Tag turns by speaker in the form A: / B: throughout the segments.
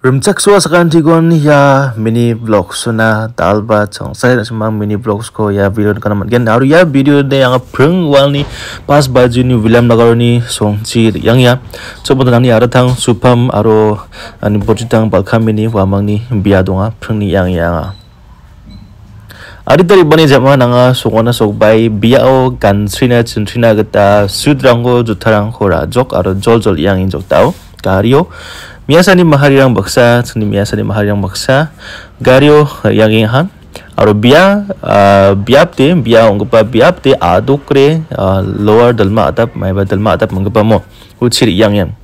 A: cek suwa sakan tigon ya mini vlog suna talba chong saya semang mini vlog ko ya video kana man gen ya video de yang preng wal ni pas baju ni William lagaro ni song si yang ya coba tenang ni ara tang supam aro ani bocit tang bal mini wamang ni bia donga ni yang yang a Ari tadi bani jama nanga sokona bai biao gansrina trina geta sudranggo jutarang kora jok aro jol jol yang in tau kario Miasa ni mahar yang baksa, suni miasa ni mahar yang baksa, gario eh, yang iya han, aro biya eh, biap ti biya onggu pa biap aduk re eh, lower delma atap, maiba delma adap menggu pa mo, kuciri yang yang,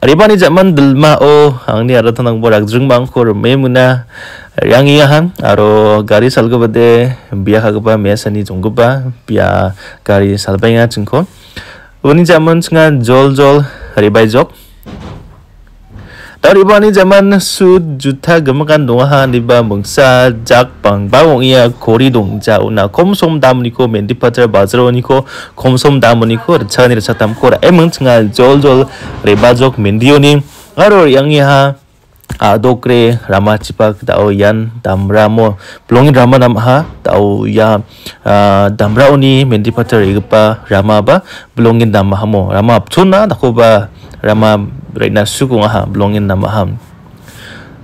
A: riba ni zaman delma o oh, hang ni ada tenang bo ragjung bang ko, muna yang iya han, aro gari salgu pa de biya hanggu pa miasa ni junggu biya gari salba iya jengko, weni zaman suna jol jol, hari jok. Taribani zaman s u juta gemakan dongha niba mengsa jak bang bawong ia kori dongja una komsom damuniko mendi patar bazroniko e komsom damuniko r e c a n i r e c a t a m kora e m e n g tengah jol jol rebajok mendioni n g aror yang ia adokre rama cipak tao yan damramo blongi rama namha tao ya damra oni mendi patar e g p a rama ba blongin damhamo rama apchuna dakoba Rama suku ngaha Blongin maham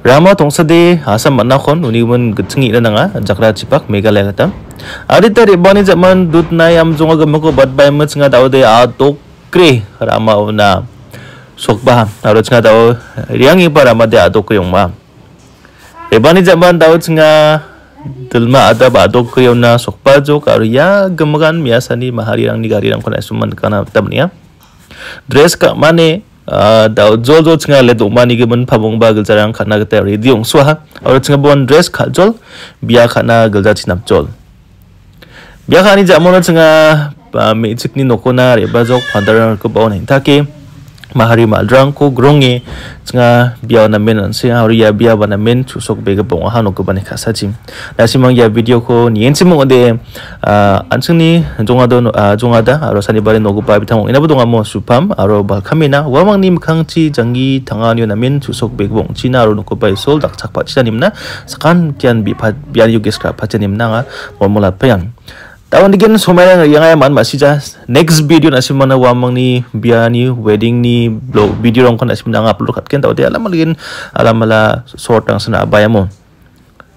A: Rama tong tongsade uni manakon unimun na nanga jakra chipak Meghalaya kata Adita bani zaman dutnai amjonga gamako batbai tau dawde a dokre Rama una sokba aro tsinga daw riangi para de a ma e bani zaman daw tsinga Delma ada badok sok sokpa jok aro ya gemagan miasani mahari rang ni gari rang kona suman kana tamnia dress ka mane दाउ जो जो छंगा ले दोमानी गे मन फबोंग बा गल जरांग खाना गते रेडियोंग स्वाहा और छंगा बोन ड्रेस खा जोल बिया खाना गल जा छिनम जोल बिया खानी जामोन छंगा मे चिकनी नोकोना रे बा जो फादर को बोन mahari mal drunk ko grongi chnga bia na men an se hari ya bia bana men chu sok be ga bong hanu ko bani kha sa chim la sim ya video ko nien chim ngode a an chung ni jonga do a jonga da aro sani bare no go pa bi thamo ina bu dunga mo supam aro ba na wa mang jangi thanga ni na men chu sok be bong china ro no ko bi pha bian yu nga mo la Tahun digin sumaya nga yang masih jas. next video nasi mana wamang ni biar ni wedding ni blog video rong kon mana nga upload katken tahu di alam ligin alam mala sort yang sana abaya mo.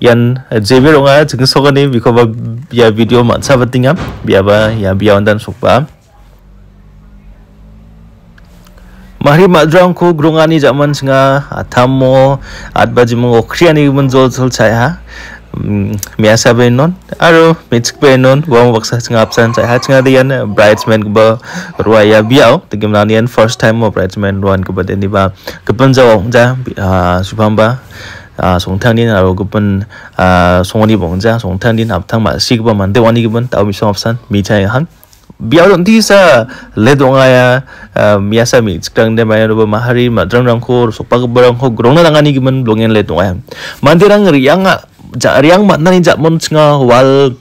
A: Yan orang ayam jeng sokan ni biko ba biya video man sa batinga biar ba ya biya ondan sokpa. Mahri madrang grungani zaman singa atamo at bajimong okriani mun jol jol miasa mm, benon aro mitsk benon gom waksa tsinga absen sai hatsi nga diyan eh, bridesman kuba ruwa ya biau tegem nanian first time mo bridesman ruan kuba den diba kepen zau ja ah, supam ba ah, song tang din aro kepen ah, song wani bong ja song tang din abtang ma si kuba man de wani kuben tau misong absen mi chai han biau don tisa le dong aya miasa mi tsikrang de mayan ruba mahari ma drang rang kur sopak barang ho grong na dangani kuben blongen le dong aya rang riang 자 리앙 만나니 자 wal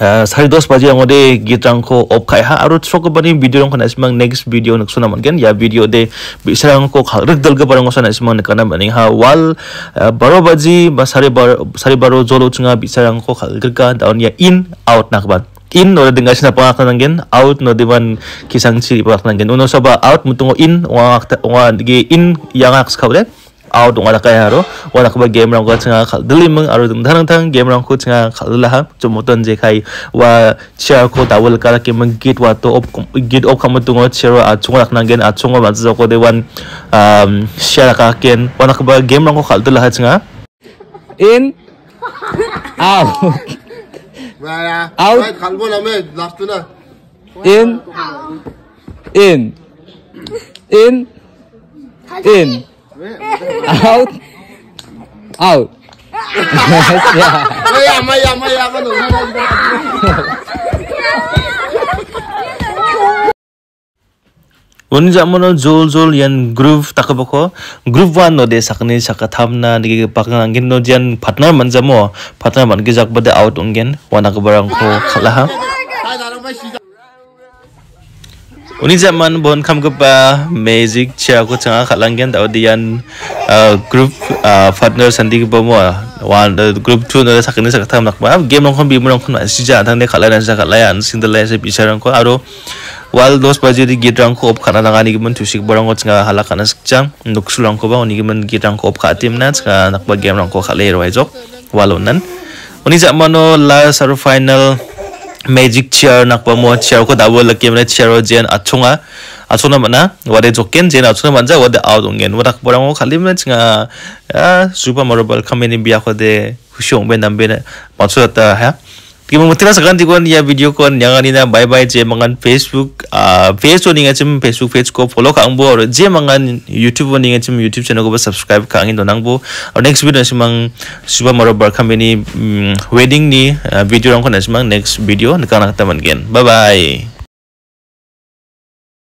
A: eh, sari dos baji yang ode gitang ko op kai ha aru trok bani video yang kana simang next video nak sunam again ya video de bisa yang ko rik dal ke barang suna simang kana bani ha wal eh, baro baji basari baro sari baro jolo tsinga bisa yang ko rik ka daun ya in out nak ban in no dengar sina pangak akan nangin out no diban kisang pangak pang nangin uno soba out mutungo in wa wa in yang aks kau out wala kaya haro wala kuba game rang kwa tsinga kal dili meng aro dung tarang tang game rang kwa tsinga kal dila ha chomo tuan je kai wa chia ko ta wala kala ke mung git wa to op git op kamo tungo chia ro a chungo lak nang gen a chungo ma tsuzo ko de wan um chia lak a ken wala kaba game rang kwa kal dila ha tsinga in out out in in in in out out Wan ya maya maya jol jol yan groove takaboko groove one no de sakni sakatamna digi pakang angin no jan partner manjamo partner man gizak bade out ungen wana kebarang ko kalaha Uni zaman bon kam gepa magic cha ko changa khalangian ta odian group partner sandi gepa mo wan group 2 na sakni sakatham nakma game nong khon bi mo nong khon sija thang ne khalaran sa khalayan sindala se bicharang ko aro wal dos jodi di gitrang ko op khana nangani gemen tusik borang ko changa hala khana sikchang nuksulang ko ba uni gemen gitrang ko op khatim na changa nakpa game nong ko khale roi jok walonan uni no last aro final magic chair na kwa mo chair ko da bol ke mane chair jen achunga achuna mana wade joken jen achuna manja wade aw dong gen wada kbara mo khali mane chinga super marble company bia ko de khushong ben nam ben pa chu ta kimo mutira sakan tikuan dia ya video kon yang ini nah, bye bye je mangan facebook ah Facebook oni ngachim facebook Facebook ko follow ka ambo aur je mangan youtube oni ngachim youtube channel ko subscribe ka angin donang bo next video nasi mang suba maro bar mm, wedding ni ah, video rang na nasi mang next video nakana ta man gen bye bye